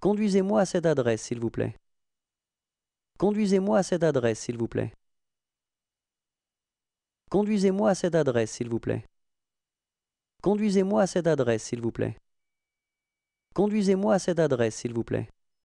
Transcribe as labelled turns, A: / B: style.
A: Conduisez-moi à cette adresse, s'il vous plaît. Conduisez-moi à cette adresse, s'il vous plaît. Conduisez-moi à cette adresse, s'il vous plaît. Conduisez-moi à cette adresse, s'il vous plaît. Conduisez-moi à cette adresse, s'il vous plaît.